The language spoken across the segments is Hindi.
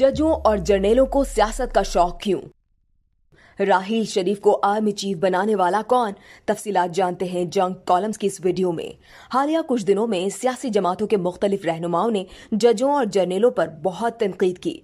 जजों और जर्नेलों को सियासत का शौक क्यों राहील शरीफ को आर्मी चीफ बनाने वाला कौन तफसीलात जानते हैं जंग कॉलम्स की इस वीडियो में हालिया कुछ दिनों में सियासी जमातों के मुख्तलिफ रहनुमाओं ने जजों और जर्नलों पर बहुत तनकीद की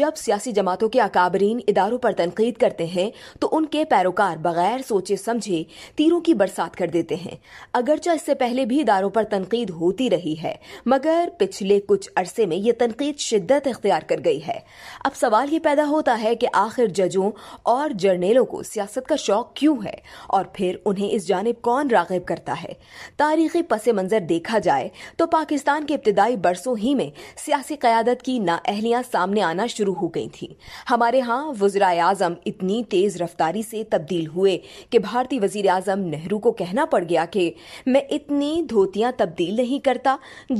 जब सियासी जमातों के अकाबरीन इदारों पर तनकीद करते हैं तो उनके पैरोकार बगैर सोचे समझे तीरों की बरसात कर देते हैं अगरचा इससे पहले भी इदारों पर तनकीद होती रही है मगर पिछले कुछ अरसे में ये तनकीद शिद्दत अख्तियार कर गई है अब सवाल ये पैदा होता है कि आखिर जजों और जर्नेलों को सियासत का शौक क्यों है और फिर उन्हें इस जानब कौन रागब करता है तारीखी पस मंज़र देखा जाए तो पाकिस्तान के इब्तदाई बरसों ही में सियासी क्यादत की नाअहलियां सामने आना शुरू हो गई थी हमारे यहाँ वजरा आजम इतनी तेज़ रफ्तारी से तब्दील हुए कि भारतीय वजीर आजम नेहरू को कहना पड़ गया कि मैं इतनी धोतियां तब्दील नहीं करता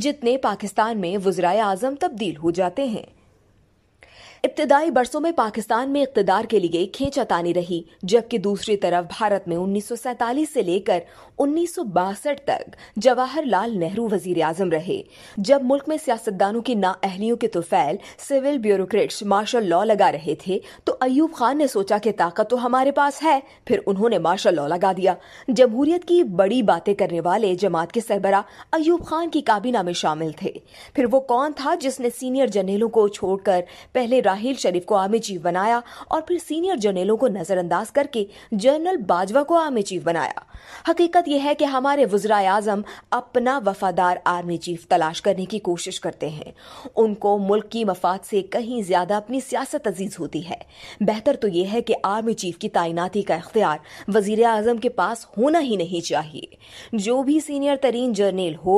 जितने पाकिस्तान में वजरा आजम तब्दील हो जाते हैं इब्तदाई बरसों में पाकिस्तान में इकतदार के लिए खींचातानी रही जबकि दूसरी तरफ भारत में सैतालीस से लेकर उन्नीस तक जवाहरलाल नेहरू वजीर आजम रहे जब मुल्क में सियासतदानों की नाअहलियों के तुफैल सिविल ब्यूरोक्रेट्स मार्शल लॉ लगा रहे थे तो अयूब खान ने सोचा कि ताकत तो हमारे पास है फिर उन्होंने मार्शल लॉ लगा दिया जमहूरियत की बड़ी बातें करने वाले जमात के सरबरा अयूब खान की काबीना में शामिल थे फिर वो कौन था जिसने सीनियर जनरलों को छोड़कर पहले राहील शरीफ को आर्मी चीफ बनाया और फिर सीनियर जर्नलों को नजरअंदाज करके जनरल बाजवा को आर्मी चीफ बनाया हकीकत यह है कि हमारे वज्रा आजम अपना वफादार आर्मी चीफ तलाश करने की कोशिश करते हैं उनको मुल्क की मफाद से कहीं ज्यादा अपनी सियासत अजीज होती है बेहतर तो यह है कि आर्मी चीफ की तैनाती का इख्तियार वजीर आजम के पास होना ही नहीं चाहिए जो भी सीनियर तरीन जर्नेल हो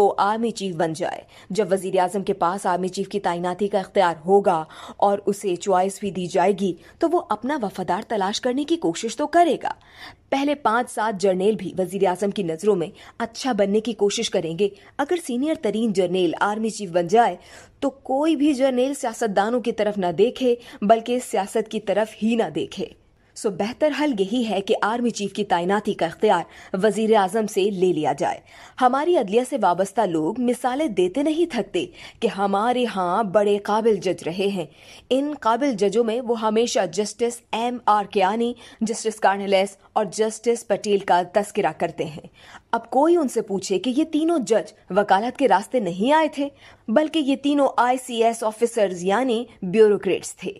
वो आर्मी चीफ बन जाए जब वजीर आजम के पास आर्मी चीफ की तैनाती का इख्तियार होगा और उसे चॉइस भी दी जाएगी तो वो अपना वफादार तलाश करने की कोशिश तो करेगा पहले पाँच सात जर्नेल भी वजीर अजम की नज़रों में अच्छा बनने की कोशिश करेंगे अगर सीनियर तरीन जर्नेल आर्मी चीफ बन जाए तो कोई भी जर्नेल सियासतदानों की तरफ ना देखे बल्कि सियासत की तरफ ही ना देखे सो बेहतर हल यही है कि आर्मी चीफ की तैनाती का इख्तियार वजीर आजम से ले लिया जाए हमारी अदलिया से वाबस्ता लोग मिसालें देते नहीं थकते कि हमारे यहाँ बड़े काबिल जज रहे हैं इन काबिल जजों में वो हमेशा justice M R Kayani justice Cornelius और जस्टिस पटेल का तस्करा करते हैं अब कोई उनसे पूछे कि ये तीनों जज वकालत के रास्ते नहीं आए थे बल्कि ये तीनों आईसीएस ऑफिसर्स यानी ब्यूरोक्रेट्स थे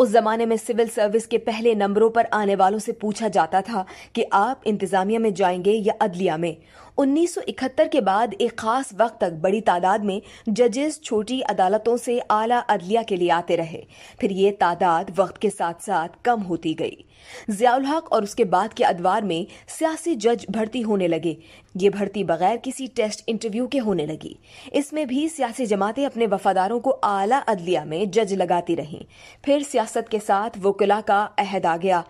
उस जमाने में सिविल सर्विस के पहले नंबरों पर आने वालों से पूछा जाता था कि आप इंतजामिया में जाएंगे या अदलिया में 1971 के बाद एक खास वक्त तक बड़ी तादाद में जजेस छोटी अदालतों से आला अदलिया के लिए आते रहे फिर ये तादाद वक्त के साथ साथ कम होती गई जियाउल हक और उसके बाद के अदवार में सियासी जज भर्ती होने लगे ये भर्ती बगैर किसी टेस्ट इंटरव्यू के होने लगी इसमें भी सियासी जमातें अपने वफादारों को आला अदलिया में जज लगाती रहीं फिर सियासत के साथ वकला का अहद आ गया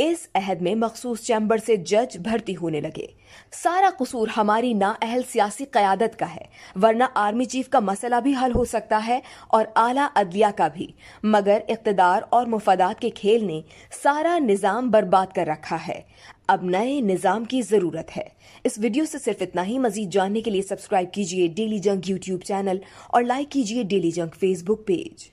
इस अहद में मखसूस चैम्बर से जज भर्ती होने लगे सारा कसूर हमारी ना अहल सियासी क्यादत का है वरना आर्मी चीफ का मसला भी हल हो सकता है और आला अदलिया का भी मगर इकतदार और मुफादात के खेल ने सारा निज़ाम बर्बाद कर रखा है अब नए निज़ाम की ज़रूरत है इस वीडियो से सिर्फ इतना ही मजीद जानने के लिए सब्सक्राइब कीजिए डेली जंग यूट्यूब चैनल और लाइक कीजिए डेली जंग फेसबुक पेज